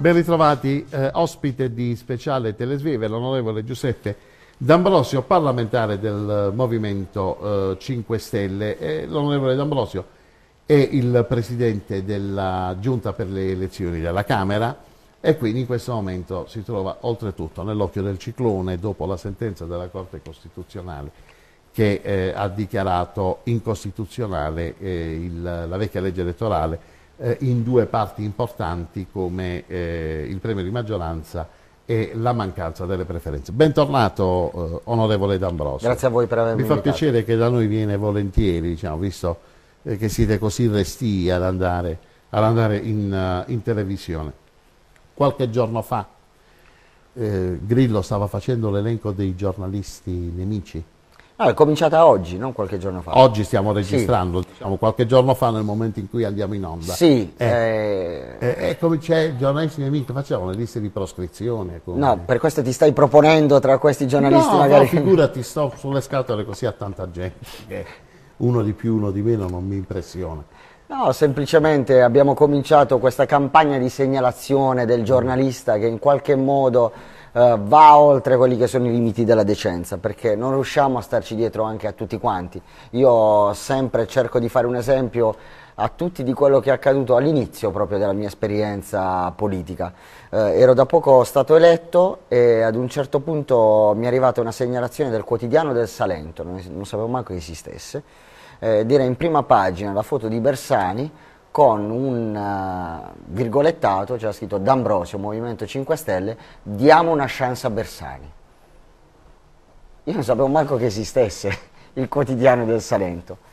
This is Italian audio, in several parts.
Ben ritrovati, eh, ospite di speciale Telesvive, l'onorevole Giuseppe D'Ambrosio, parlamentare del eh, Movimento eh, 5 Stelle. Eh, l'onorevole D'Ambrosio è il presidente della Giunta per le elezioni della Camera e quindi in questo momento si trova oltretutto nell'occhio del ciclone dopo la sentenza della Corte Costituzionale che eh, ha dichiarato incostituzionale eh, il, la vecchia legge elettorale eh, in due parti importanti come eh, il premio di maggioranza e la mancanza delle preferenze. Bentornato eh, onorevole D'Ambrosio. Grazie a voi per avermi invitato. Mi fa piacere che da noi viene volentieri, diciamo, visto eh, che siete così resti ad andare, ad andare in, uh, in televisione. Qualche giorno fa eh, Grillo stava facendo l'elenco dei giornalisti nemici Ah, è cominciata oggi, non qualche giorno fa. Oggi stiamo registrando, sì. diciamo qualche giorno fa nel momento in cui andiamo in onda. Sì. Eh, eh, eh, eh come c'è il giornalista facciamo le liste di proscrizione. Come... No, per questo ti stai proponendo tra questi giornalisti no, magari. No, figurati, sto sulle scatole così a tanta gente. Uno di più, uno di meno non mi impressiona. No, semplicemente abbiamo cominciato questa campagna di segnalazione del giornalista che in qualche modo eh, va oltre quelli che sono i limiti della decenza, perché non riusciamo a starci dietro anche a tutti quanti. Io sempre cerco di fare un esempio a tutti di quello che è accaduto all'inizio proprio della mia esperienza politica. Eh, ero da poco stato eletto e ad un certo punto mi è arrivata una segnalazione del quotidiano del Salento, non, non sapevo mai che esistesse, eh, ed era in prima pagina la foto di Bersani con un eh, virgolettato, c'era scritto D'Ambrosio, Movimento 5 Stelle, diamo una chance a Bersani. Io non sapevo manco che esistesse il quotidiano del Salento.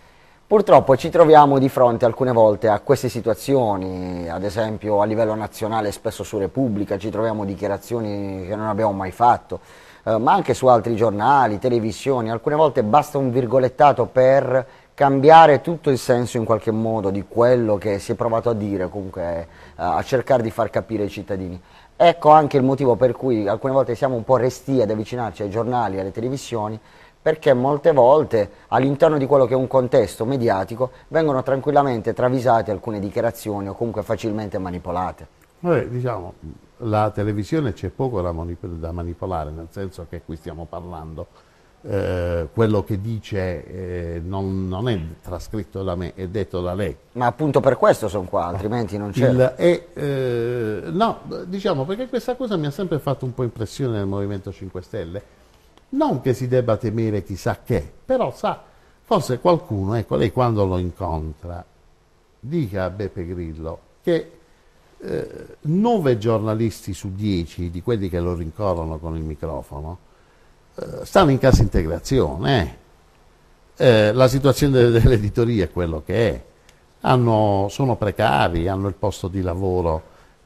Purtroppo ci troviamo di fronte alcune volte a queste situazioni, ad esempio a livello nazionale, spesso su Repubblica, ci troviamo dichiarazioni che non abbiamo mai fatto, eh, ma anche su altri giornali, televisioni, alcune volte basta un virgolettato per cambiare tutto il senso in qualche modo di quello che si è provato a dire, comunque eh, a cercare di far capire ai cittadini. Ecco anche il motivo per cui alcune volte siamo un po' resti ad avvicinarci ai giornali, alle televisioni, perché molte volte all'interno di quello che è un contesto mediatico vengono tranquillamente travisate alcune dichiarazioni o comunque facilmente manipolate. Vabbè, diciamo, la televisione c'è poco da manipolare, nel senso che qui stiamo parlando eh, quello che dice eh, non, non, è trascritto da me, è detto da lei. Ma appunto per questo sono qua, altrimenti non c'è. Il, e, eh, eh, no, diciamo perché questa cosa mi ha sempre fatto un po' impressione nel Movimento 5 Stelle. Non che si debba temere chissà che, però sa, forse qualcuno, ecco lei quando lo incontra, dica a Beppe Grillo che eh, nove giornalisti su dieci di quelli che lo rincorrono con il microfono stanno in cassa integrazione, eh, eh la situazione dell'editoria è quello che è, hanno, sono precari, hanno il posto di lavoro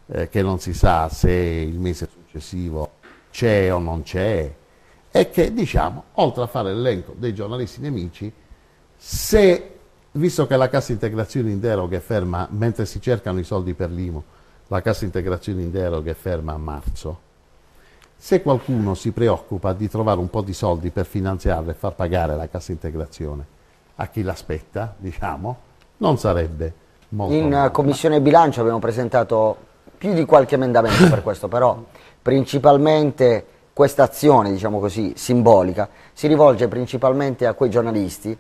eh, che non si sa se il mese successivo c'è o non c'è e che diciamo, oltre a fare l'elenco dei giornalisti nemici, se, visto che la cassa integrazione in deroga è ferma, mentre si cercano i soldi per l'IMU, la cassa integrazione in deroga è ferma a marzo, se qualcuno si preoccupa di trovare un po' di soldi per finanziarla e far pagare la cassa integrazione a chi l'aspetta, diciamo, non sarebbe molto. In male. Eh, commissione bilancio abbiamo presentato più di qualche emendamento per questo, però principalmente questa azione, diciamo così, simbolica, si rivolge principalmente a quei giornalisti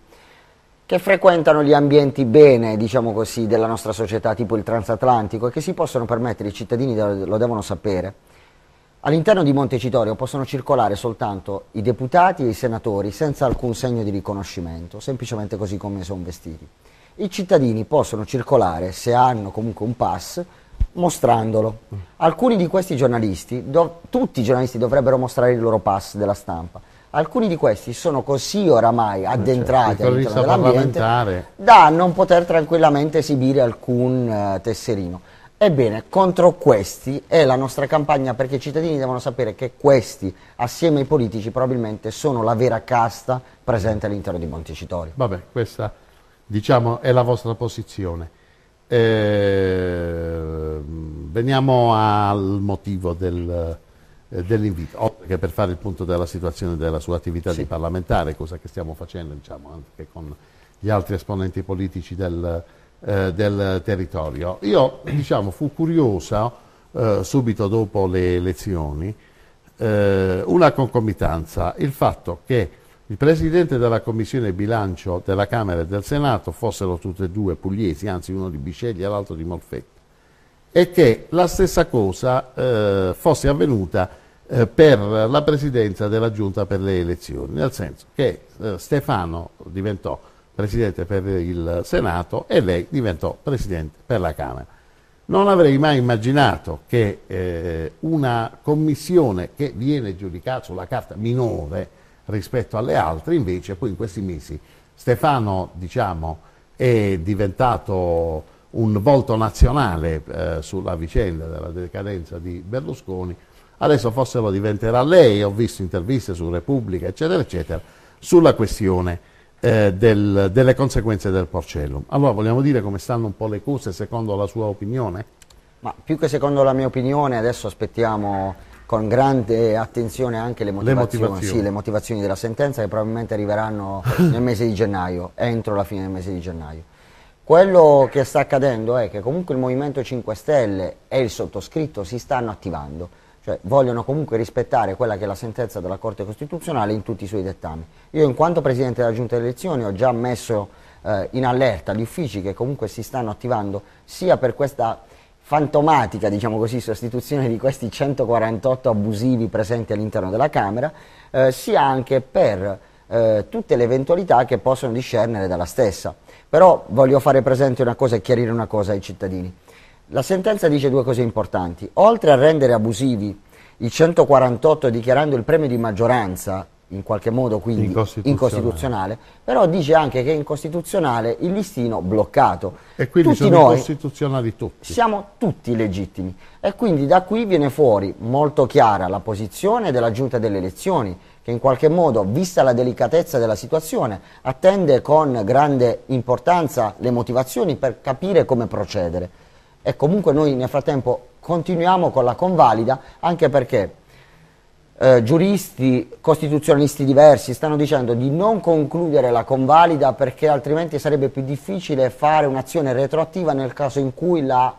che frequentano gli ambienti bene, diciamo così, della nostra società, tipo il transatlantico, e che si possono permettere, i cittadini lo devono sapere, All'interno di Montecitorio possono circolare soltanto i deputati e i senatori senza alcun segno di riconoscimento, semplicemente così come sono vestiti. I cittadini possono circolare, se hanno comunque un pass, mostrandolo. Alcuni di questi giornalisti, tutti i giornalisti dovrebbero mostrare il loro pass della stampa. Alcuni di questi sono così oramai eh, certo, addentrati cioè, all'interno dell'ambiente da non poter tranquillamente esibire alcun eh, tesserino. Ebbene, contro questi è la nostra campagna perché i cittadini devono sapere che questi, assieme ai politici, probabilmente sono la vera casta presente all'interno di Montecitorio. Vabbè, questa diciamo, è la vostra posizione. Eh, veniamo al motivo del, eh, dell'invito, oltre che per fare il punto della situazione della sua attività sì. di parlamentare, cosa che stiamo facendo diciamo, anche con gli altri esponenti politici del eh, del territorio. Io diciamo, fu curiosa, eh, subito dopo le elezioni, eh, una concomitanza, il fatto che il Presidente della Commissione Bilancio della Camera e del Senato fossero tutti e due pugliesi, anzi uno di Bisceglie e l'altro di Molfetta, e che la stessa cosa eh, fosse avvenuta eh, per la Presidenza della Giunta per le elezioni, nel senso che eh, Stefano diventò presidente per il Senato e lei diventò presidente per la Camera. Non avrei mai immaginato che eh, una commissione che viene giudicata sulla carta minore rispetto alle altre, invece poi in questi mesi Stefano diciamo, è diventato un volto nazionale eh, sulla vicenda della decadenza di Berlusconi, adesso forse lo diventerà lei, ho visto interviste su Repubblica, eccetera, eccetera, sulla questione eh, del, delle conseguenze del porcellum. Allora vogliamo dire come stanno un po' le cose secondo la sua opinione? Ma più che secondo la mia opinione adesso aspettiamo con grande attenzione anche le motivazioni, le motivazioni. Sì, le motivazioni della sentenza che probabilmente arriveranno nel mese di gennaio, entro la fine del mese di gennaio. Quello che sta accadendo è che comunque il Movimento 5 Stelle e il sottoscritto si stanno attivando cioè vogliono comunque rispettare quella che è la sentenza della Corte Costituzionale in tutti i suoi dettami. Io in quanto Presidente della Giunta delle Elezioni ho già messo eh, in allerta gli uffici che comunque si stanno attivando sia per questa fantomatica, diciamo così, sostituzione di questi 148 abusivi presenti all'interno della Camera, eh, sia anche per eh, tutte le eventualità che possono discernere dalla stessa. Però voglio fare presente una cosa e chiarire una cosa ai cittadini. La sentenza dice due cose importanti. Oltre a rendere abusivi i 148 dichiarando il premio di maggioranza, in qualche modo quindi incostituzionale, incostituzionale però dice anche che è incostituzionale il listino bloccato. E quindi tutti sono noi incostituzionali tutti. Siamo tutti legittimi. E quindi da qui viene fuori molto chiara la posizione della Giunta delle elezioni, che in qualche modo, vista la delicatezza della situazione, attende con grande importanza le motivazioni per capire come procedere. E comunque noi nel frattempo continuiamo con la convalida, anche perché eh, giuristi, costituzionalisti diversi stanno dicendo di non concludere la convalida perché altrimenti sarebbe più difficile fare un'azione retroattiva nel caso in cui la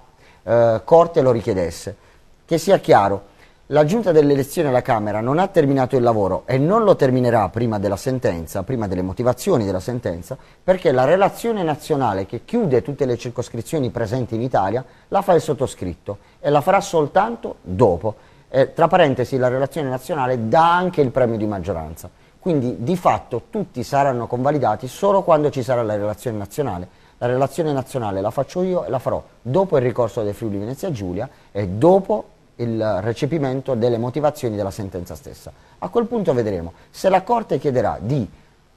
eh, Corte lo richiedesse. Che sia chiaro, la giunta delle elezioni alla Camera non ha terminato il lavoro e non lo terminerà prima della sentenza, prima delle motivazioni della sentenza, perché la relazione nazionale che chiude tutte le circoscrizioni presenti in Italia la fa il sottoscritto e la farà soltanto dopo. E, tra parentesi, la relazione nazionale dà anche il premio di maggioranza. Quindi di fatto tutti saranno convalidati solo quando ci sarà la relazione nazionale. La relazione nazionale la faccio io e la farò dopo il ricorso del Friuli Venezia Giulia e dopo il recepimento delle motivazioni della sentenza stessa. A quel punto vedremo se la Corte chiederà di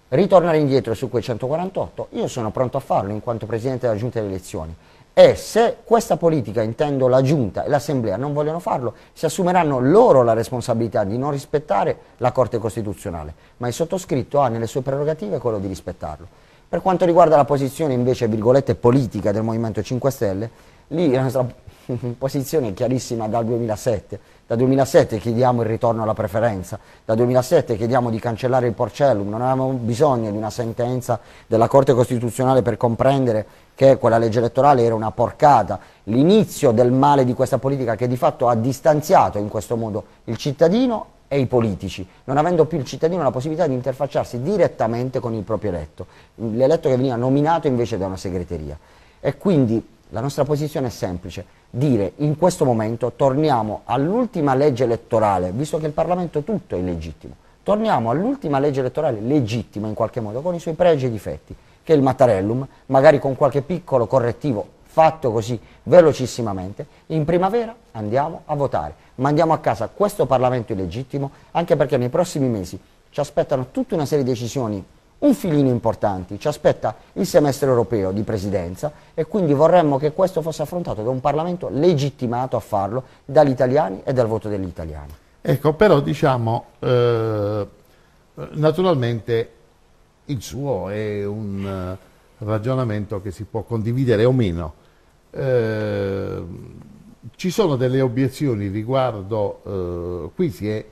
ritornare indietro su quei 148, io sono pronto a farlo in quanto Presidente della Giunta delle Elezioni. E se questa politica, intendo la Giunta e l'Assemblea, non vogliono farlo, si assumeranno loro la responsabilità di non rispettare la Corte Costituzionale, ma il sottoscritto ha nelle sue prerogative quello di rispettarlo. Per quanto riguarda la posizione invece, virgolette, politica del Movimento 5 Stelle, lì la nostra Mhm. posizione chiarissima dal 2007. Da 2007 chiediamo il ritorno alla preferenza, da 2007 chiediamo di cancellare il porcellum, non avevamo bisogno di una sentenza della Corte Costituzionale per comprendere che quella legge elettorale era una porcata, l'inizio del male di questa politica che di fatto ha distanziato in questo modo il cittadino e i politici, non avendo più il cittadino la possibilità di interfacciarsi direttamente con il proprio eletto, l'eletto che veniva nominato invece da una segreteria. E quindi la nostra posizione è semplice, dire in questo momento torniamo all'ultima legge elettorale, visto che il Parlamento tutto è illegittimo, torniamo all'ultima legge elettorale legittima in qualche modo, con i suoi pregi e difetti, che è il Mattarellum, magari con qualche piccolo correttivo fatto così velocissimamente, in primavera andiamo a votare, mandiamo a casa questo Parlamento illegittimo, anche perché nei prossimi mesi ci aspettano tutta una serie di decisioni un filino importante, ci aspetta il semestre europeo di presidenza e quindi vorremmo che questo fosse affrontato da un Parlamento legittimato a farlo dagli italiani e dal voto degli italiani. Ecco, però diciamo, eh, naturalmente il suo è un eh, ragionamento che si può condividere o meno. Eh, ci sono delle obiezioni riguardo, eh, qui si è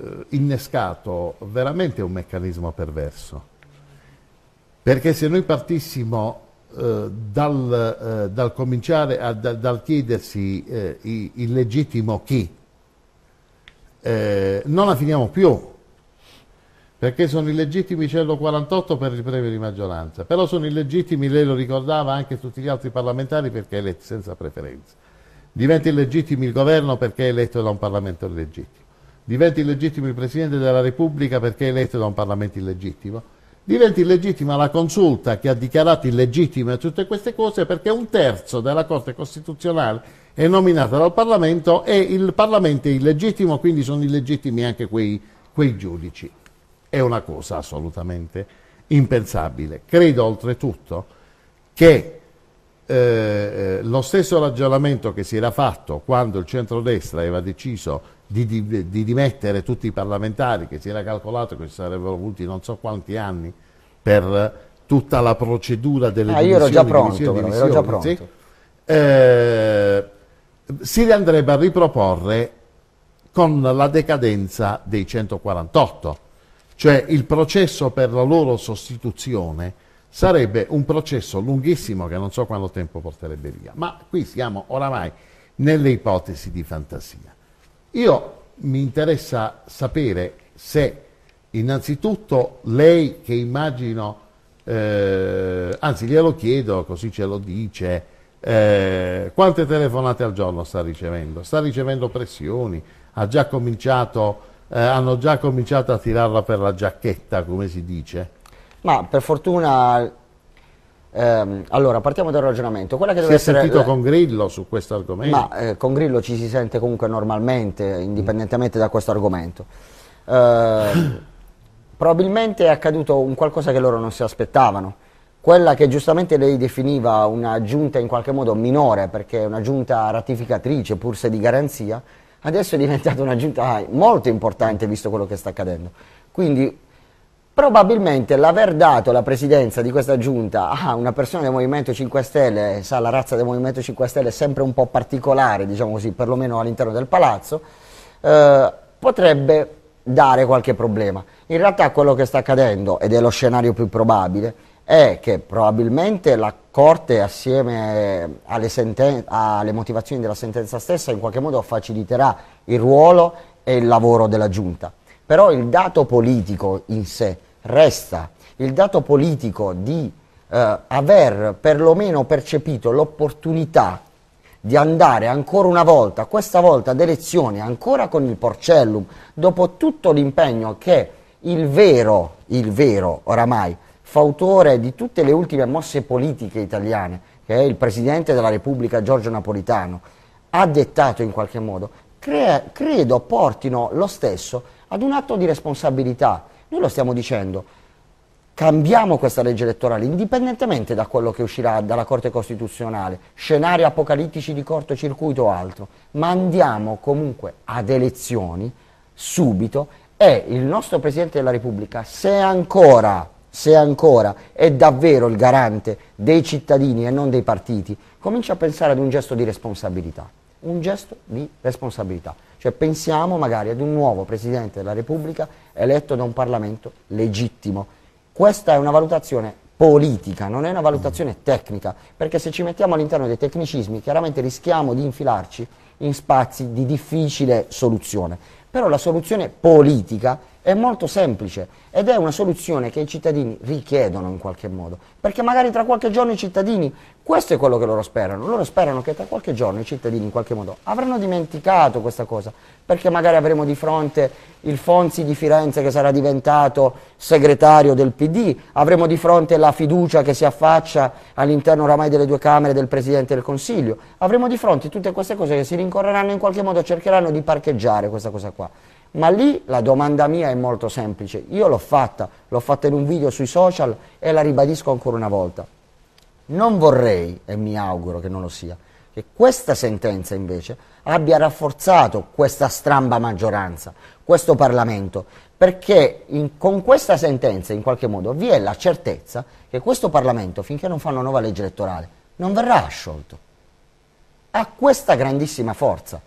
eh, innescato veramente un meccanismo perverso. Perché se noi partissimo eh, dal, eh, dal, cominciare a, da, dal chiedersi eh, il legittimo chi, eh, non la finiamo più, perché sono illegittimi 148 per il premio di maggioranza, però sono illegittimi, lei lo ricordava, anche tutti gli altri parlamentari perché eletti senza preferenza. Diventa illegittimo il governo perché è eletto da un Parlamento illegittimo diventi illegittimo il Presidente della Repubblica perché è eletto da un Parlamento illegittimo, diventi illegittima la consulta che ha dichiarato illegittime tutte queste cose perché un terzo della Corte Costituzionale è nominata dal Parlamento e il Parlamento è illegittimo, quindi sono illegittimi anche quei, quei giudici. È una cosa assolutamente impensabile. Credo oltretutto che eh, eh lo stesso ragionamento che si era fatto quando il centrodestra aveva deciso di, di, di, dimettere tutti i parlamentari che si era calcolato che ci sarebbero voluti non so quanti anni per tutta la procedura delle ah, Ma io ero già pronto, divisioni, però, divisioni, ero già pronto. Sì? Eh, si andrebbe a riproporre con la decadenza dei 148, cioè il processo per la loro sostituzione sarebbe un processo lunghissimo che non so quanto tempo porterebbe via, ma qui siamo oramai nelle ipotesi di fantasia. Io mi interessa sapere se innanzitutto lei che immagino, eh, anzi glielo chiedo così ce lo dice, eh, quante telefonate al giorno sta ricevendo? Sta ricevendo pressioni, ha già cominciato, eh, hanno già cominciato a tirarla per la giacchetta, come si dice? Ma per fortuna Ehm, allora, partiamo dal ragionamento. Quella che si deve è essere sentito con Grillo su questo argomento? Ma eh, con Grillo ci si sente comunque normalmente, indipendentemente da questo argomento. Ehm, probabilmente è accaduto un qualcosa che loro non si aspettavano. Quella che giustamente lei definiva una giunta in qualche modo minore, perché è una giunta ratificatrice, pur se di garanzia, adesso è diventata una giunta molto importante visto quello che sta accadendo. Quindi Probabilmente l'aver dato la presidenza di questa giunta a una persona del Movimento 5 Stelle, sa la razza del Movimento 5 Stelle è sempre un po' particolare, diciamo così, perlomeno all'interno del palazzo, eh, potrebbe dare qualche problema. In realtà quello che sta accadendo, ed è lo scenario più probabile, è che probabilmente la Corte assieme alle, alle motivazioni della sentenza stessa in qualche modo faciliterà il ruolo e il lavoro della Giunta però il dato politico in sé resta, il dato politico di eh, aver perlomeno percepito l'opportunità di andare ancora una volta, questa volta ad elezioni, ancora con il Porcellum, dopo tutto l'impegno che il vero, il vero oramai, fautore di tutte le ultime mosse politiche italiane, che è il Presidente della Repubblica Giorgio Napolitano, ha dettato in qualche modo, crea, credo portino lo stesso ad un atto di responsabilità. Noi lo stiamo dicendo, cambiamo questa legge elettorale indipendentemente da quello che uscirà dalla Corte Costituzionale, scenari apocalittici di cortocircuito o altro, ma andiamo comunque ad elezioni subito e il nostro Presidente della Repubblica, se ancora, se ancora è davvero il garante dei cittadini e non dei partiti, comincia a pensare ad un gesto di responsabilità, un gesto di responsabilità. Cioè pensiamo magari ad un nuovo Presidente della Repubblica eletto da un Parlamento legittimo. Questa è una valutazione politica, non è una valutazione tecnica, perché se ci mettiamo all'interno dei tecnicismi chiaramente rischiamo di infilarci in spazi di difficile soluzione. Però la soluzione politica è è molto semplice ed è una soluzione che i cittadini richiedono in qualche modo, perché magari tra qualche giorno i cittadini, questo è quello che loro sperano, loro sperano che tra qualche giorno i cittadini in qualche modo avranno dimenticato questa cosa, perché magari avremo di fronte il Fonzi di Firenze che sarà diventato segretario del PD, avremo di fronte la fiducia che si affaccia all'interno oramai delle due Camere del Presidente del Consiglio, avremo di fronte tutte queste cose che si rincorreranno in qualche modo, cercheranno di parcheggiare questa cosa qua. Ma lì la domanda mia è molto semplice. Io l'ho fatta, l'ho fatta in un video sui social e la ribadisco ancora una volta. Non vorrei, e mi auguro che non lo sia, che questa sentenza invece abbia rafforzato questa stramba maggioranza, questo Parlamento, perché in, con questa sentenza in qualche modo vi è la certezza che questo Parlamento, finché non fa una nuova legge elettorale, non verrà sciolto. Ha questa grandissima forza.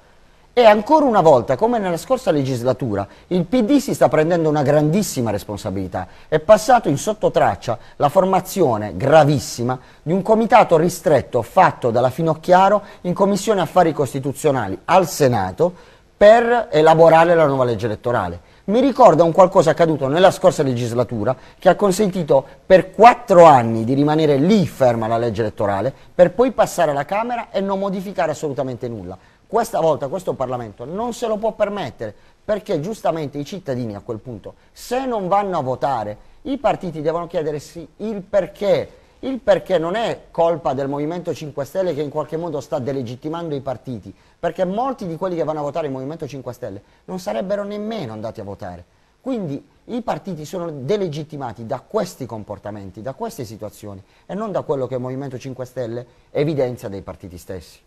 E ancora una volta, come nella scorsa legislatura, il PD si sta prendendo una grandissima responsabilità. È passato in sottotraccia la formazione gravissima di un comitato ristretto fatto dalla Finocchiaro in Commissione Affari Costituzionali al Senato per elaborare la nuova legge elettorale. Mi ricorda un qualcosa accaduto nella scorsa legislatura che ha consentito per quattro anni di rimanere lì ferma la legge elettorale per poi passare alla Camera e non modificare assolutamente nulla. Questa volta questo Parlamento non se lo può permettere perché giustamente i cittadini a quel punto, se non vanno a votare, i partiti devono chiedersi il perché. Il perché non è colpa del Movimento 5 Stelle che in qualche modo sta delegittimando i partiti, perché molti di quelli che vanno a votare il Movimento 5 Stelle non sarebbero nemmeno andati a votare. Quindi i partiti sono delegittimati da questi comportamenti, da queste situazioni e non da quello che il Movimento 5 Stelle evidenzia dei partiti stessi.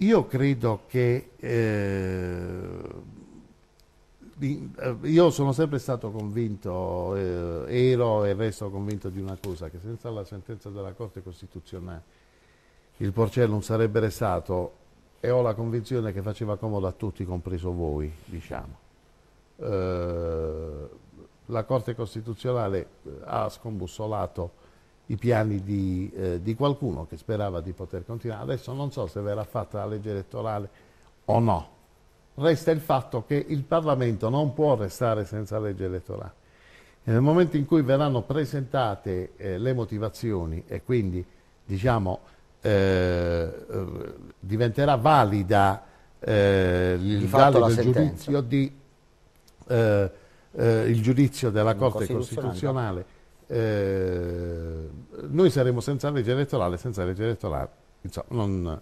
Io credo che... Eh, eh, io sono sempre stato convinto, eh, ero e resto convinto di una cosa, che senza la sentenza della Corte Costituzionale il porcello non sarebbe restato, e ho la convinzione che faceva comodo a tutti, compreso voi, diciamo. Eh, la Corte Costituzionale eh, ha scombussolato i piani di, eh, di, qualcuno che sperava di poter continuare. Adesso non so se verrà fatta la legge elettorale o no. Resta il fatto che il Parlamento non può restare senza legge elettorale. E nel momento in cui verranno presentate eh, le motivazioni e quindi diciamo, eh, eh diventerà valida eh, il, fatto, del giudizio, di, eh, il giudizio della Corte Costituzionale eh, noi saremo senza legge elettorale, senza legge elettorale, insomma, non,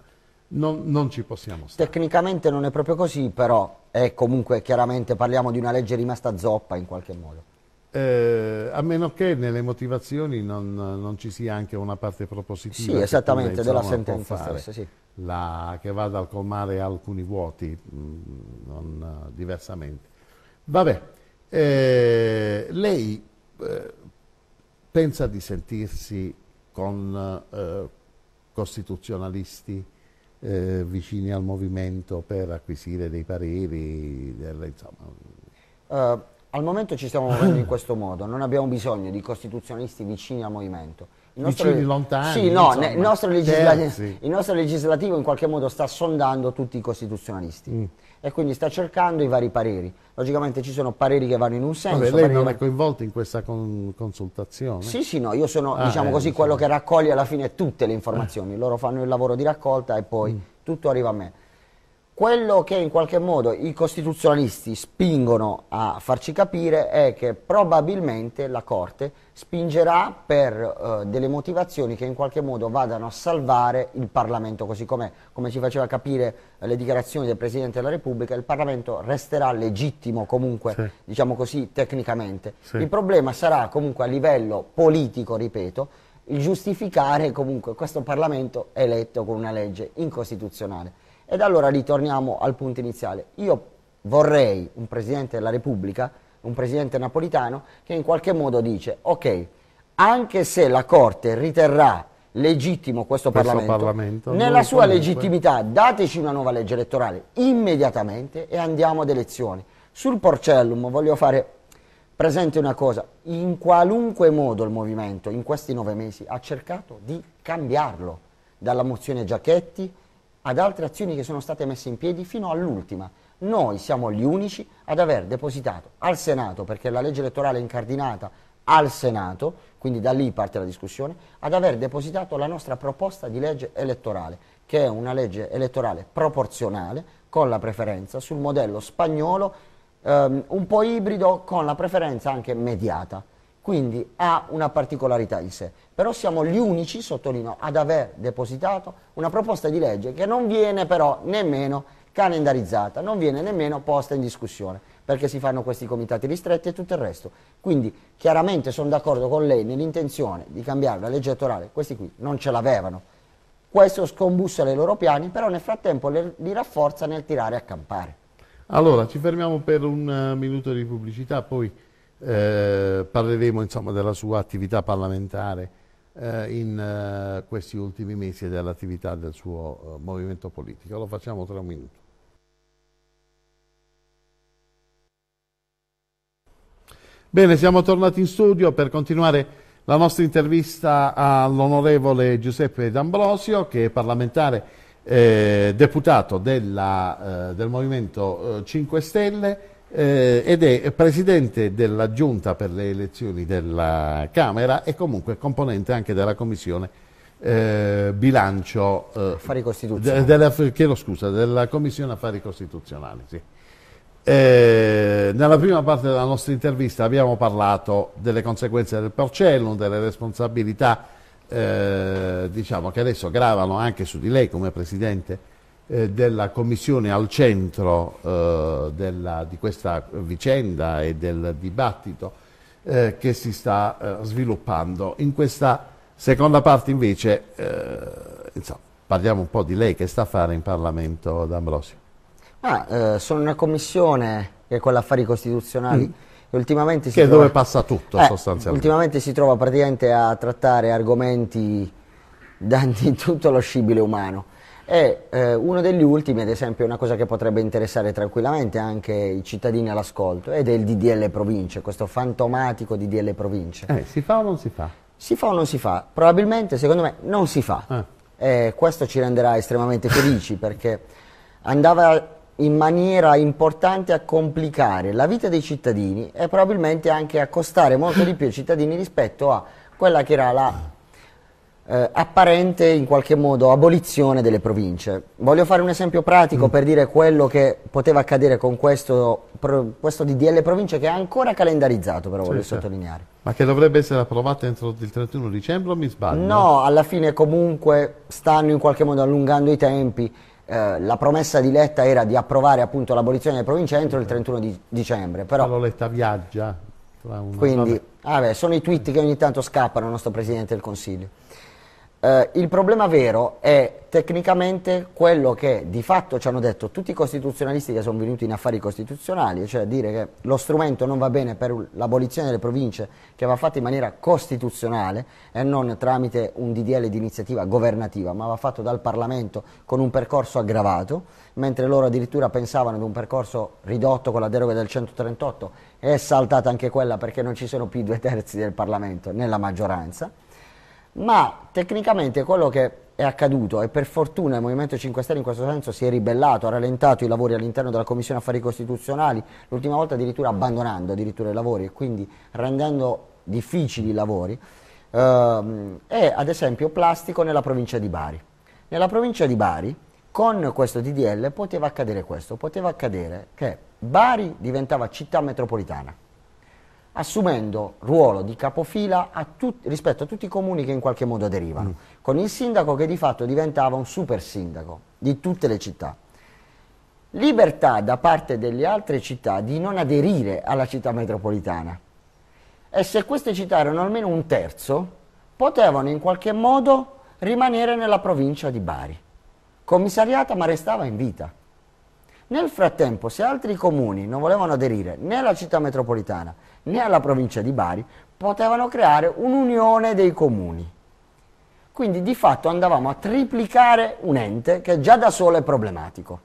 non, non, ci possiamo stare. Tecnicamente non è proprio così, però è comunque chiaramente parliamo di una legge rimasta zoppa in qualche modo. Eh, a meno che nelle motivazioni non, non, ci sia anche una parte propositiva. Sì, esattamente, della sentenza stessa, sì. la, che vada a colmare alcuni vuoti, mh, mm, eh, diversamente. Vabbè, eh, lei... Eh, pensa di sentirsi con eh, costituzionalisti eh, vicini al movimento per acquisire dei pareri? Delle, uh, al momento ci stiamo muovendo in questo modo, non abbiamo bisogno di costituzionalisti vicini al movimento il nostro, vicini lontani. Sì, no, insomma, il, nostro il, nostro legislativo in qualche modo sta sondando tutti i costituzionalisti mm. e quindi sta cercando i vari pareri. Logicamente ci sono pareri che vanno in un senso. Vabbè, lei non è coinvolto in questa con consultazione? Sì, sì, no, io sono ah, diciamo eh, così, diciamo. quello che raccoglie alla fine tutte le informazioni. Eh. Loro fanno il lavoro di raccolta e poi mm. tutto arriva a me. Quello che in qualche modo i costituzionalisti spingono a farci capire è che probabilmente la Corte spingerà per eh, delle motivazioni che in qualche modo vadano a salvare il Parlamento, così com'è. Come ci faceva capire le dichiarazioni del Presidente della Repubblica, il Parlamento resterà legittimo comunque, sì. diciamo così, tecnicamente. Sì. Il problema sarà comunque a livello politico, ripeto, il giustificare comunque questo Parlamento eletto con una legge incostituzionale. Ed allora ritorniamo al punto iniziale. Io vorrei un Presidente della Repubblica, un Presidente napolitano, che in qualche modo dice, ok, anche se la Corte riterrà legittimo questo, questo Parlamento, Parlamento, nella sua comunque. legittimità dateci una nuova legge elettorale immediatamente e andiamo ad elezioni. Sul Porcellum voglio fare presente una cosa, in qualunque modo il movimento in questi nove mesi ha cercato di cambiarlo, dalla mozione Giachetti ad altre azioni che sono state messe in piedi fino all'ultima. Noi siamo gli unici ad aver depositato al Senato, perché la legge elettorale è incardinata al Senato, quindi da lì parte la discussione, ad aver depositato la nostra proposta di legge elettorale, che è una legge elettorale proporzionale con la preferenza sul modello spagnolo, ehm, un po' ibrido con la preferenza anche mediata. Quindi ha una particolarità in sé, però siamo gli unici, sottolineo, ad aver depositato una proposta di legge che non viene però nemmeno calendarizzata, non viene nemmeno posta in discussione, perché si fanno questi comitati ristretti e tutto il resto. Quindi chiaramente sono d'accordo con lei nell'intenzione di cambiare la legge elettorale, questi qui non ce l'avevano. Questo scombussola i loro piani, però nel frattempo li rafforza nel tirare a campare. Allora, ci fermiamo per un eh, minuto di pubblicità, poi... Eh, parleremo insomma, della sua attività parlamentare eh, in eh, questi ultimi mesi e dell'attività del suo eh, movimento politico. Lo facciamo tra un minuto. Bene, siamo tornati in studio per continuare la nostra intervista all'onorevole Giuseppe D'Ambrosio, che è parlamentare eh, deputato della, eh, del Movimento 5 Stelle, eh, ed è presidente della giunta per le elezioni della Camera e comunque componente anche della commissione eh, bilancio eh, affari costituzionali della, chiedo scusa, della commissione affari costituzionali sì. Eh, nella prima parte della nostra intervista abbiamo parlato delle conseguenze del porcellum delle responsabilità eh, diciamo che adesso gravano anche su di lei come presidente eh, della Commissione al centro eh, della, di questa vicenda e del dibattito eh, che si sta eh, sviluppando. In questa seconda parte invece eh, insomma, parliamo un po' di lei che sta a fare in Parlamento D'Ambrosio. Ah, sono una commissione che è quella affari costituzionali. Mm. Ultimamente che trova... dove passa tutto eh, sostanzialmente. Ultimamente si trova praticamente a trattare argomenti danti tutto lo scibile umano. E eh, uno degli ultimi, ad esempio, è una cosa che potrebbe interessare tranquillamente anche i cittadini all'ascolto, ed è il DDL province, questo fantomatico DDL province. Eh, si fa o non si fa? Si fa o non si fa? Probabilmente, secondo me, non si fa. Ah. Eh. questo ci renderà estremamente felici perché andava in maniera importante a complicare la vita dei cittadini e probabilmente anche a costare molto di più ai cittadini rispetto a quella che era la eh, apparente in qualche modo abolizione delle province. Voglio fare un esempio pratico mm. per dire quello che poteva accadere con questo, pro, questo DDL province che è ancora calendarizzato, però sì, voglio sottolineare. Ma che dovrebbe essere approvato entro il 31 dicembre o mi sbaglio? No, alla fine comunque stanno in qualche modo allungando i tempi. Eh, la promessa di Letta era di approvare appunto l'abolizione delle province entro il 31 eh. di dicembre. Però allora Letta viaggia. Quindi, vabbè, sono i tweet che ogni tanto scappano al nostro Presidente del Consiglio. Eh, il problema vero è tecnicamente quello che di fatto ci hanno detto tutti i costituzionalisti che sono venuti in affari costituzionali, cioè dire che lo strumento non va bene per l'abolizione delle province che va fatta in maniera costituzionale e non tramite un DDL di iniziativa governativa, ma va fatto dal Parlamento con un percorso aggravato, mentre loro addirittura pensavano ad un percorso ridotto con la deroga del 138 è saltata anche quella perché non ci sono più i due terzi del Parlamento nella maggioranza ma tecnicamente quello che è accaduto e per fortuna il Movimento 5 Stelle in questo senso si è ribellato, ha rallentato i lavori all'interno della Commissione Affari Costituzionali, l'ultima volta addirittura abbandonando addirittura i lavori e quindi rendendo difficili i lavori, ehm, è ad esempio plastico nella provincia di Bari. Nella provincia di Bari con questo DDL poteva accadere questo, poteva accadere che Bari diventava città metropolitana assumendo ruolo di capofila a tut- rispetto a tutti i comuni che in qualche modo aderivano, mm. con il sindaco che di fatto diventava un super sindaco di tutte le città. Libertà da parte delle altre città di non aderire alla città metropolitana. E se queste città erano almeno un terzo, potevano in qualche modo rimanere nella provincia di Bari, commissariata ma restava in vita. Nel frattempo, se altri comuni non volevano aderire né alla città metropolitana né alla provincia di Bari, potevano creare un'unione dei comuni. Quindi di fatto andavamo a triplicare un ente che già da solo è problematico.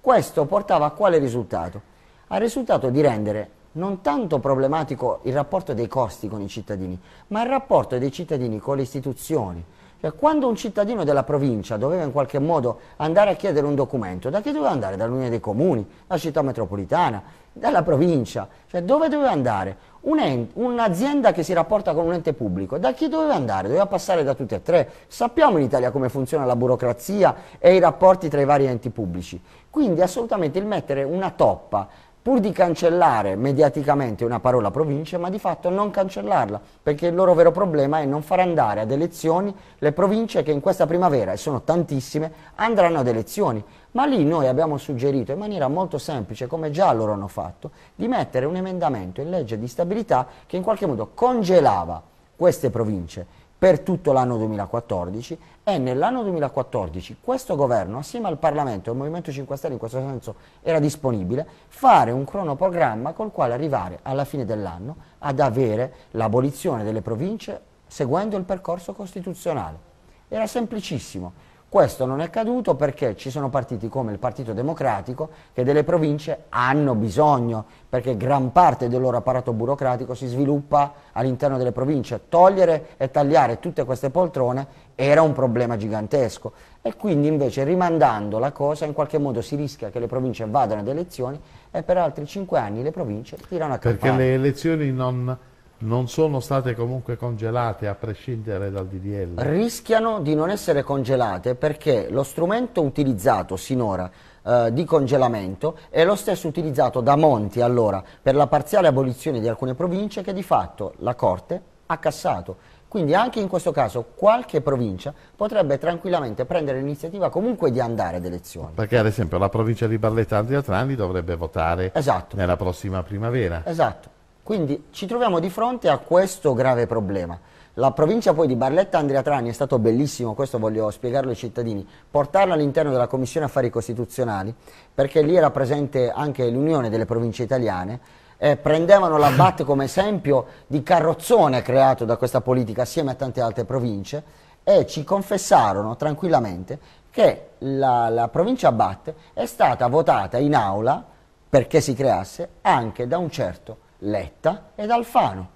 Questo portava a quale risultato? Al risultato di rendere non tanto problematico il rapporto dei costi con i cittadini, ma il rapporto dei cittadini con le istituzioni. Cioè, quando un cittadino della provincia doveva in qualche modo andare a chiedere un documento, da chi doveva andare? Dall'Unione dei Comuni, la città metropolitana, dalla provincia. Cioè dove doveva andare? un'azienda che si rapporta con un ente pubblico, da chi doveva andare? Doveva passare da tutti e tre. Sappiamo in Italia come funziona la burocrazia e i rapporti tra i vari enti pubblici. Quindi assolutamente il mettere una toppa pur di cancellare mediaticamente una parola provincia, ma di fatto non cancellarla, perché il loro vero problema è non far andare ad elezioni le province che in questa primavera, e sono tantissime, andranno ad elezioni. Ma lì noi abbiamo suggerito in maniera molto semplice, come già loro hanno fatto, di mettere un emendamento in legge di stabilità che in qualche modo congelava queste province per tutto l'anno 2014 e nell'anno 2014 questo governo, assieme al Parlamento e al Movimento 5 Stelle in questo senso era disponibile, fare un cronoprogramma col quale arrivare alla fine dell'anno ad avere l'abolizione delle province seguendo il percorso costituzionale. Era semplicissimo. Questo non è accaduto perché ci sono partiti come il Partito Democratico che delle province hanno bisogno, perché gran parte del loro apparato burocratico si sviluppa all'interno delle province. Togliere e tagliare tutte queste poltrone era un problema gigantesco e quindi invece rimandando la cosa in qualche modo si rischia che le province vadano ad elezioni e per altri cinque anni le province tirano a campare. Perché le elezioni non non sono state comunque congelate a prescindere dal DDL? Rischiano di non essere congelate perché lo strumento utilizzato sinora eh, di congelamento è lo stesso utilizzato da Monti allora per la parziale abolizione di alcune province che di fatto la Corte ha cassato. Quindi anche in questo caso qualche provincia potrebbe tranquillamente prendere l'iniziativa comunque di andare ad elezioni. Perché ad esempio la provincia di Barletta Andrea Trani dovrebbe votare esatto. nella prossima primavera. Esatto. Quindi ci troviamo di fronte a questo grave problema. La provincia poi di Barletta Andrea Trani è stato bellissimo, questo voglio spiegarlo ai cittadini, portarla all'interno della Commissione Affari Costituzionali, perché lì era presente anche l'Unione delle Province Italiane, eh, prendevano la BAT come esempio di carrozzone creato da questa politica assieme a tante altre province e ci confessarono tranquillamente che la, la provincia BAT è stata votata in aula perché si creasse anche da un certo Letta ed Alfano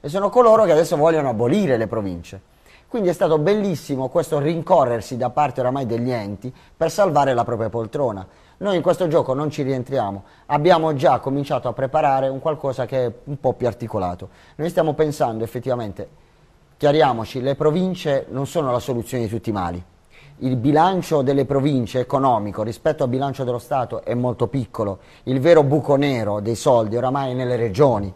e sono coloro che adesso vogliono abolire le province. Quindi è stato bellissimo questo rincorrersi da parte oramai degli enti per salvare la propria poltrona. Noi in questo gioco non ci rientriamo, abbiamo già cominciato a preparare un qualcosa che è un po' più articolato. Noi stiamo pensando effettivamente, chiariamoci, le province non sono la soluzione di tutti i mali il bilancio delle province economico rispetto al bilancio dello Stato è molto piccolo, il vero buco nero dei soldi oramai è nelle regioni.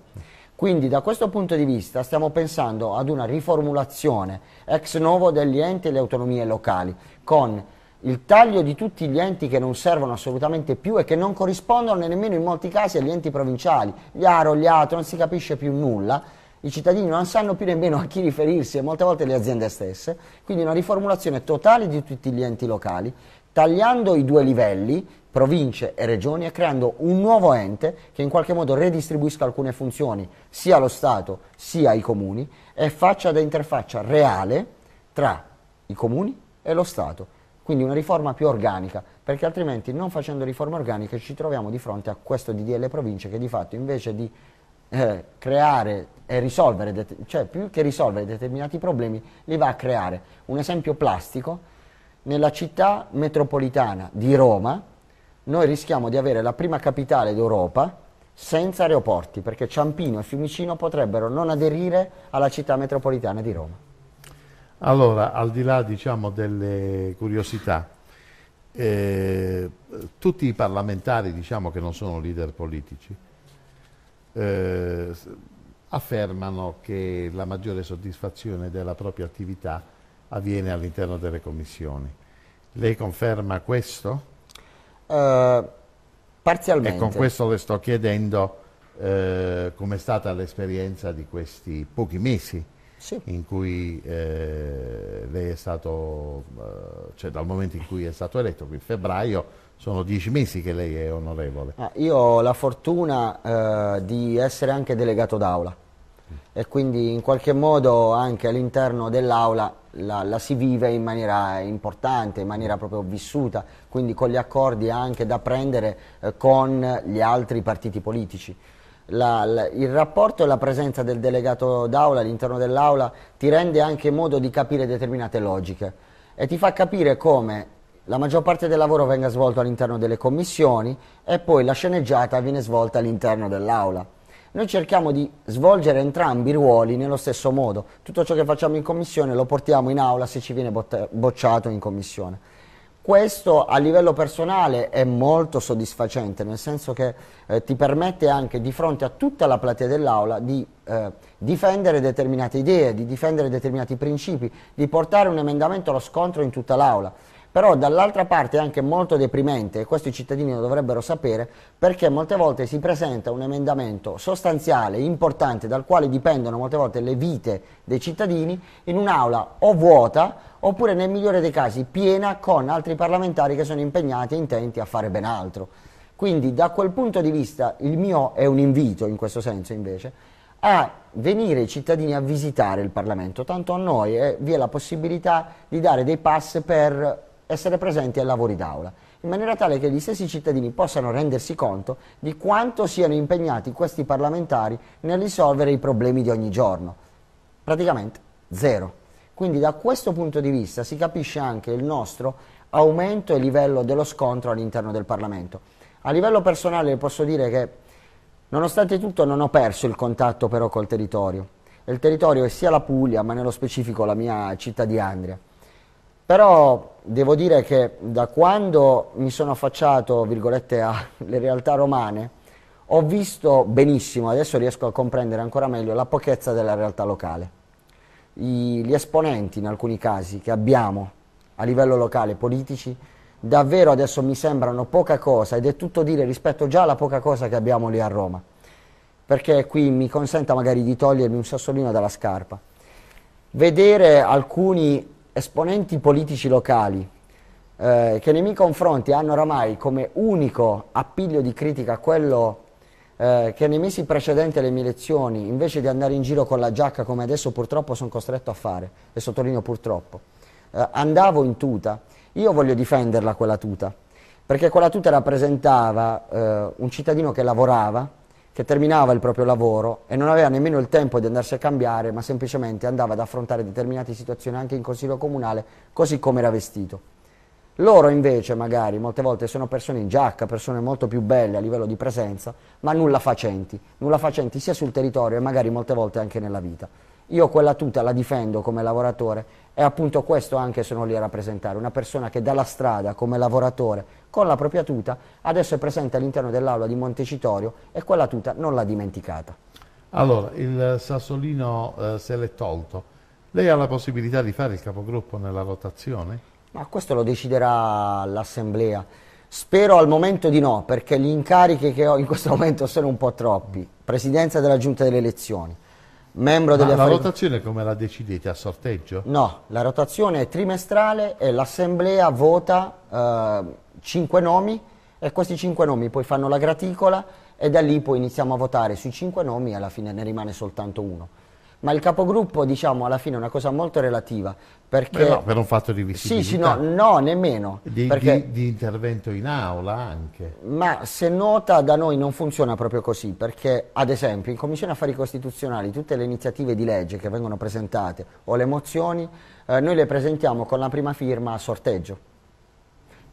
Quindi da questo punto di vista stiamo pensando ad una riformulazione ex novo degli enti e le autonomie locali, con il taglio di tutti gli enti che non servono assolutamente più e che non corrispondono nemmeno in molti casi agli enti provinciali, gli ARO, gli ATO, non si capisce più nulla, i cittadini non sanno più nemmeno a chi riferirsi e molte volte le aziende stesse, quindi una riformulazione totale di tutti gli enti locali, tagliando i due livelli, province e regioni, e creando un nuovo ente che in qualche modo redistribuisca alcune funzioni sia allo Stato sia ai comuni e faccia da interfaccia reale tra i comuni e lo Stato. Quindi una riforma più organica, perché altrimenti non facendo riforme organiche ci troviamo di fronte a questo DDL province che di fatto invece di eh, creare e risolvere, det- cioè più che risolvere determinati problemi, li va a creare. Un esempio plastico, nella città metropolitana di Roma, noi rischiamo di avere la prima capitale d'Europa senza aeroporti, perché Ciampino e Fiumicino potrebbero non aderire alla città metropolitana di Roma. Allora, al di là diciamo, delle curiosità, eh, tutti i parlamentari diciamo, che non sono leader politici eh, affermano che la maggiore soddisfazione della propria attività avviene all'interno delle commissioni. Lei conferma questo? Uh, parzialmente. E con questo le sto chiedendo eh, com'è stata l'esperienza di questi pochi mesi sì. in cui eh, lei è stato, eh, cioè dal momento in cui è stato eletto, qui in febbraio, sono dieci mesi che lei è onorevole. Ah, io ho la fortuna eh, di essere anche delegato d'aula e quindi in qualche modo anche all'interno dell'aula la, la, si vive in maniera importante, in maniera proprio vissuta, quindi con gli accordi anche da prendere eh, con gli altri partiti politici. La, la, il rapporto e la presenza del delegato d'aula all'interno dell'aula ti rende anche modo di capire determinate logiche e ti fa capire come la maggior parte del lavoro venga svolto all'interno delle commissioni e poi la sceneggiata viene svolta all'interno dell'aula. Noi cerchiamo di svolgere entrambi i ruoli nello stesso modo. Tutto ciò che facciamo in commissione lo portiamo in aula se ci viene bocciato in commissione. Questo a livello personale è molto soddisfacente, nel senso che eh, ti permette anche di fronte a tutta la platea dell'aula di eh, difendere determinate idee, di difendere determinati principi, di portare un emendamento allo scontro in tutta l'aula però dall'altra parte è anche molto deprimente e questo i cittadini lo dovrebbero sapere perché molte volte si presenta un emendamento sostanziale, importante, dal quale dipendono molte volte le vite dei cittadini in un'aula o vuota oppure nel migliore dei casi piena con altri parlamentari che sono impegnati e intenti a fare ben altro. Quindi da quel punto di vista il mio è un invito in questo senso invece a venire i cittadini a visitare il Parlamento, tanto a noi eh, vi è la possibilità di dare dei pass per essere presenti ai lavori d'aula, in maniera tale che gli stessi cittadini possano rendersi conto di quanto siano impegnati questi parlamentari nel risolvere i problemi di ogni giorno. Praticamente zero. Quindi da questo punto di vista si capisce anche il nostro aumento e livello dello scontro all'interno del Parlamento. A livello personale posso dire che nonostante tutto non ho perso il contatto però col territorio. Il territorio è sia la Puglia, ma nello specifico la mia città di Andria. Però devo dire che da quando mi sono affacciato, virgolette, alle realtà romane, ho visto benissimo, adesso riesco a comprendere ancora meglio, la pochezza della realtà locale. I, gli esponenti, in alcuni casi, che abbiamo a livello locale, politici, davvero adesso mi sembrano poca cosa ed è tutto dire rispetto già alla poca cosa che abbiamo lì a Roma. Perché qui mi consenta magari di togliermi un sassolino dalla scarpa. Vedere alcuni esponenti politici locali eh, che nei miei confronti hanno oramai come unico appiglio di critica quello eh, che nei mesi precedenti alle mie elezioni, invece di andare in giro con la giacca come adesso purtroppo sono costretto a fare, e sottolineo purtroppo, eh, andavo in tuta, io voglio difenderla quella tuta, perché quella tuta rappresentava eh, un cittadino che lavorava, che terminava il proprio lavoro e non aveva nemmeno il tempo di andarsi a cambiare, ma semplicemente andava ad affrontare determinate situazioni anche in consiglio comunale, così come era vestito. Loro invece magari molte volte sono persone in giacca, persone molto più belle a livello di presenza, ma nulla facenti, nulla facenti sia sul territorio e magari molte volte anche nella vita. Io quella tuta la difendo come lavoratore e appunto questo anche sono lì a rappresentare, una persona che dalla strada come lavoratore con la propria tuta, adesso è presente all'interno dell'aula di Montecitorio e quella tuta non l'ha dimenticata. Allora, il Sassolino eh, se l'è tolto. Lei ha la possibilità di fare il capogruppo nella rotazione? Ma questo lo deciderà l'Assemblea. Spero al momento di no, perché gli incarichi che ho in questo momento sono un po' troppi. Presidenza della Giunta delle Elezioni, membro delle Ma la rotazione come la decidete? A sorteggio? No, la rotazione è trimestrale e l'assemblea vota eh, nomi e questi cinque nomi poi fanno la graticola e da lì poi iniziamo a votare sui cinque nomi e alla fine ne rimane soltanto uno ma il capogruppo diciamo alla fine è una cosa molto relativa perché Beh, no, per un fatto di visibilità sì, sì no, no nemmeno di, perché, di, di, intervento in aula anche ma se nota da noi non funziona proprio così perché ad esempio in commissione affari costituzionali tutte le iniziative di legge che vengono presentate o le mozioni eh, noi le presentiamo con la prima firma a sorteggio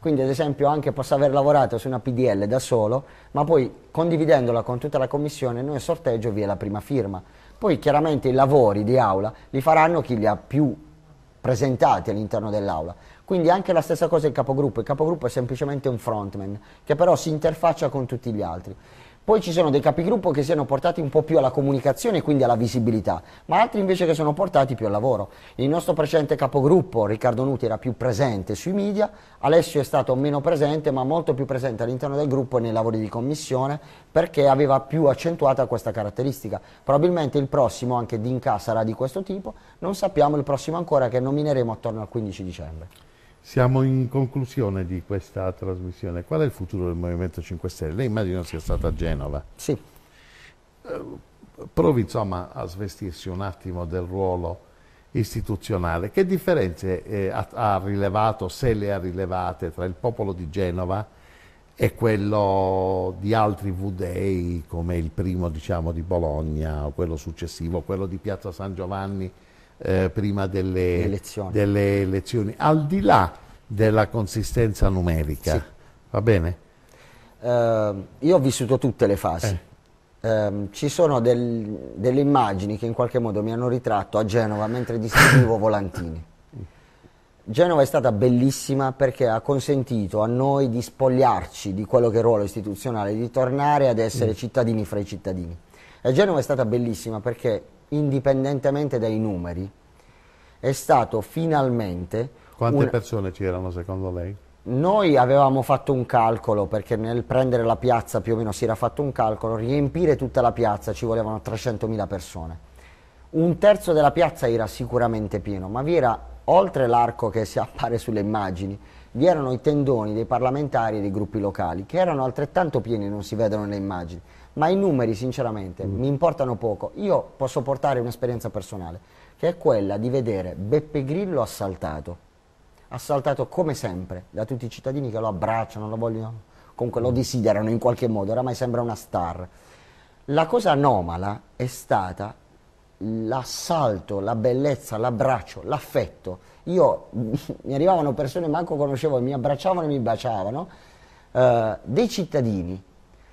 quindi ad esempio anche posso aver lavorato su una PDL da solo, ma poi condividendola con tutta la commissione noi a sorteggio vi è la prima firma. Poi chiaramente i lavori di aula li faranno chi li ha più presentati all'interno dell'aula. Quindi anche la stessa cosa il capogruppo, il capogruppo è semplicemente un frontman che però si interfaccia con tutti gli altri. Poi ci sono dei capigruppo che siano portati un po' più alla comunicazione e quindi alla visibilità, ma altri invece che sono portati più al lavoro. Il nostro precedente capogruppo, Riccardo Nuti, era più presente sui media, Alessio è stato meno presente, ma molto più presente all'interno del gruppo e nei lavori di commissione perché aveva più accentuata questa caratteristica. Probabilmente il prossimo, anche Dinca, sarà di questo tipo, non sappiamo il prossimo ancora che nomineremo attorno al 15 dicembre. Siamo in conclusione di questa trasmissione. Qual è il futuro del Movimento 5 Stelle? Lei immagino sia stata a Genova. Sì. Eh, provi insomma a svestirsi un attimo del ruolo istituzionale. Che differenze eh, ha, ha, rilevato, se le ha rilevate, tra il popolo di Genova e quello di altri V-Day come il primo diciamo, di Bologna, quello successivo, quello di Piazza San Giovanni? eh, prima delle elezioni. delle elezioni. al di là della consistenza numerica. Sì. Va bene? Uh, io ho vissuto tutte le fasi. Eh. Uh, ci sono del, delle immagini che in qualche modo mi hanno ritratto a Genova mentre distribuivo volantini. Genova è stata bellissima perché ha consentito a noi di spogliarci di quello che è il ruolo istituzionale, di tornare ad essere mm. cittadini fra i cittadini. E Genova è stata bellissima perché indipendentemente dai numeri, è stato finalmente... Quante una... persone c'erano secondo lei? Noi avevamo fatto un calcolo, perché nel prendere la piazza più o meno si era fatto un calcolo, riempire tutta la piazza ci volevano 300.000 persone. Un terzo della piazza era sicuramente pieno, ma vi era, oltre l'arco che si appare sulle immagini, vi erano i tendoni dei parlamentari e dei gruppi locali, che erano altrettanto pieni, non si vedono nelle immagini ma i numeri sinceramente mm. mi importano poco. Io posso portare un'esperienza personale, che è quella di vedere Beppe Grillo assaltato, assaltato come sempre da tutti i cittadini che lo abbracciano, lo vogliono, comunque lo mm. desiderano in qualche modo, oramai sembra una star. La cosa anomala è stata l'assalto, la bellezza, l'abbraccio, l'affetto. Io mi arrivavano persone che manco conoscevo, e mi abbracciavano e mi baciavano, eh, dei cittadini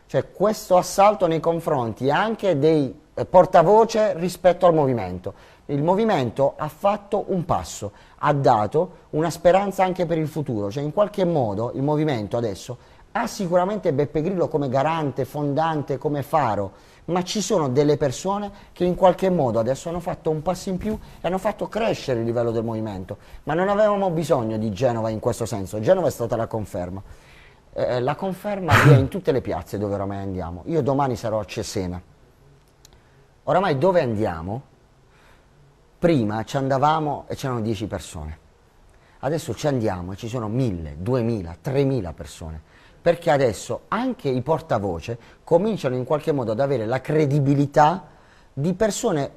cioè questo assalto nei confronti anche dei eh, portavoce rispetto al movimento. Il movimento ha fatto un passo, ha dato una speranza anche per il futuro, cioè in qualche modo il movimento adesso ha sicuramente Beppe Grillo come garante, fondante, come faro, ma ci sono delle persone che in qualche modo adesso hanno fatto un passo in più e hanno fatto crescere il livello del movimento, ma non avevamo bisogno di Genova in questo senso, Genova è stata la conferma eh, la conferma è in tutte le piazze dove oramai andiamo. Io domani sarò a Cesena. Oramai dove andiamo? Prima ci andavamo e c'erano 10 persone. Adesso ci andiamo e ci sono 1000, 2000, 3000 persone. Perché adesso anche i portavoce cominciano in qualche modo ad avere la credibilità di persone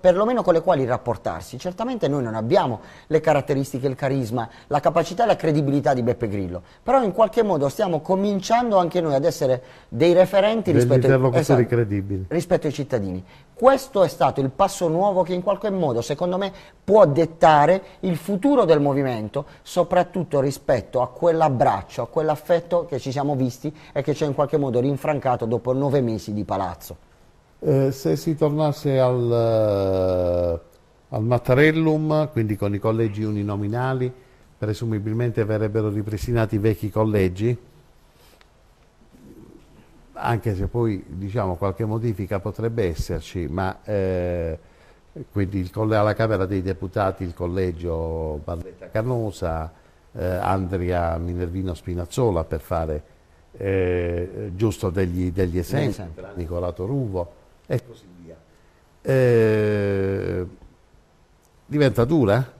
perlomeno con le quali rapportarsi. Certamente noi non abbiamo le caratteristiche, il carisma, la capacità e la credibilità di Beppe Grillo, però in qualche modo stiamo cominciando anche noi ad essere dei referenti rispetto, ai, esatto, credibili. rispetto ai cittadini. Questo è stato il passo nuovo che in qualche modo, secondo me, può dettare il futuro del movimento, soprattutto rispetto a quell'abbraccio, a quell'affetto che ci siamo visti e che ci ha in qualche modo rinfrancato dopo nove mesi di palazzo. Eh, se si tornasse al, eh, al, Mattarellum, quindi con i collegi uninominali, presumibilmente verrebbero ripristinati i vecchi collegi, anche se poi diciamo, qualche modifica potrebbe esserci, ma eh, quindi il, alla Camera dei Deputati il collegio Barletta Carnosa, eh, Andrea Minervino Spinazzola per fare eh, giusto degli, degli esempi, esatto. Nicolato Ruvo, e così via. Eh, diventa dura?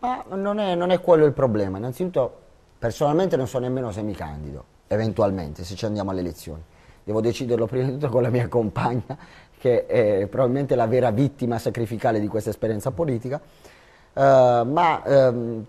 Ma non è, non è quello il problema. Innanzitutto, personalmente non so nemmeno se mi candido, eventualmente, se ci andiamo alle elezioni. Devo deciderlo prima di tutto con la mia compagna, che è probabilmente la vera vittima sacrificale di questa esperienza politica. Uh, ma um,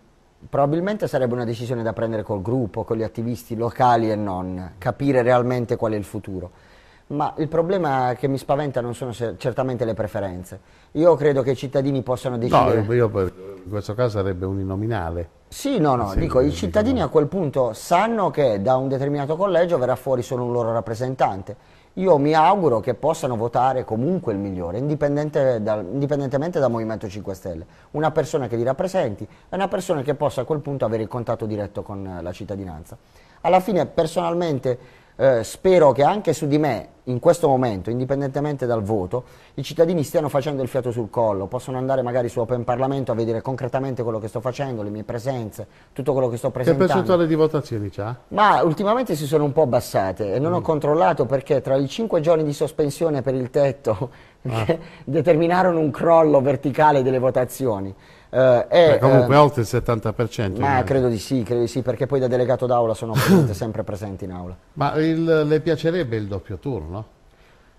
probabilmente sarebbe una decisione da prendere col gruppo, con gli attivisti locali e non, capire realmente qual è il futuro ma il problema che mi spaventa non sono certamente le preferenze. Io credo che i cittadini possano decidere. No, io, in questo caso sarebbe un uninominale. Sì, no, no, sì, dico, i cittadini a quel punto sanno che da un determinato collegio verrà fuori solo un loro rappresentante. Io mi auguro che possano votare comunque il migliore, indipendente da, indipendentemente dal Movimento 5 Stelle. Una persona che li rappresenti e una persona che possa a quel punto avere il contatto diretto con la cittadinanza. Alla fine, personalmente, eh, spero che anche su di me, in questo momento, indipendentemente dal voto, i cittadini stiano facendo il fiato sul collo, possono andare magari su Open Parlamento a vedere concretamente quello che sto facendo, le mie presenze, tutto quello che sto presentando. Che percentuale di votazioni c'ha? Ma ultimamente si sono un po' abbassate e non mm. ho controllato perché tra i cinque giorni di sospensione per il tetto ah. determinarono un crollo verticale delle votazioni. Eh, è, eh, comunque eh, oltre il 70%. Ma credo di sì, credo di sì, perché poi da delegato d'aula sono sempre presenti in aula. Ma il, le piacerebbe il doppio turno?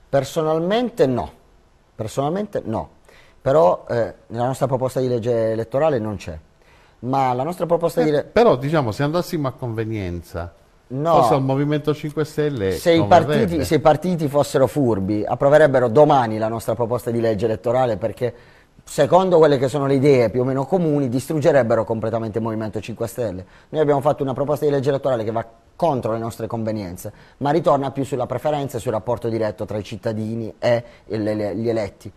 Personalmente no, personalmente no, però eh, nella nostra proposta di legge elettorale non c'è. Ma la nostra proposta di eh, legge... Però diciamo, se andassimo a convenienza, No, forse al Movimento 5 Stelle. Se i, partiti, se i, partiti, fossero furbi, approverebbero domani la nostra proposta di legge elettorale perché secondo quelle che sono le idee più o meno comuni, distruggerebbero completamente il Movimento 5 Stelle. Noi abbiamo fatto una proposta di legge elettorale che va contro le nostre convenienze, ma ritorna più sulla preferenza e sul rapporto diretto tra i cittadini e gli eletti.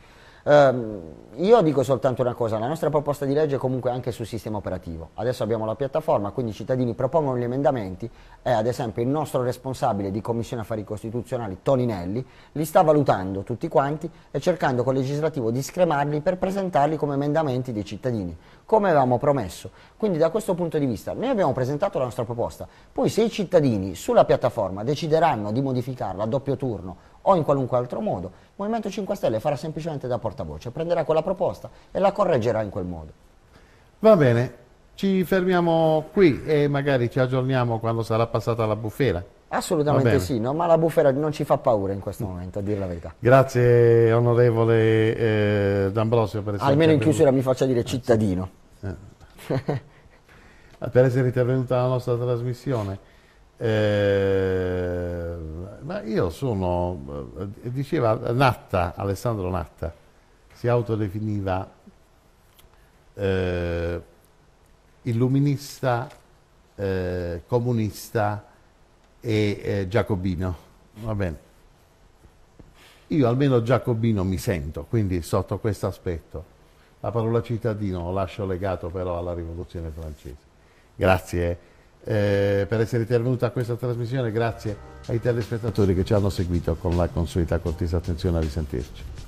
Ehm, io dico soltanto una cosa, la nostra proposta di legge è comunque anche sul sistema operativo. Adesso abbiamo la piattaforma, quindi i cittadini propongono gli emendamenti e ad esempio il nostro responsabile di Commissione Affari Costituzionali, Toninelli, li sta valutando tutti quanti e cercando col legislativo di scremarli per presentarli come emendamenti dei cittadini, come avevamo promesso. Quindi da questo punto di vista noi abbiamo presentato la nostra proposta, poi se i cittadini sulla piattaforma decideranno di modificarla a doppio turno, o in qualunque altro modo, il Movimento 5 Stelle farà semplicemente da portavoce, prenderà quella proposta e la correggerà in quel modo. Va bene, ci fermiamo qui e magari ci aggiorniamo quando sarà passata la bufera. Assolutamente sì, no? ma la bufera non ci fa paura in questo momento, a dire la verità. Grazie onorevole eh, D'Ambrosio per essere Almeno in chiusura mi faccia dire cittadino. Eh. per essere intervenuta alla nostra trasmissione. Eh, ma io sono, eh, diceva Natta, Alessandro Natta, si autodefiniva eh, illuminista, eh, comunista e eh, giacobino. Va bene. Io almeno giacobino mi sento, quindi sotto questo aspetto. La parola cittadino lo lascio legato però alla rivoluzione francese. Grazie eh, per essere intervenuta a questa trasmissione, grazie ai telespettatori che ci hanno seguito con la consueta cortesa attenzione a risentirci.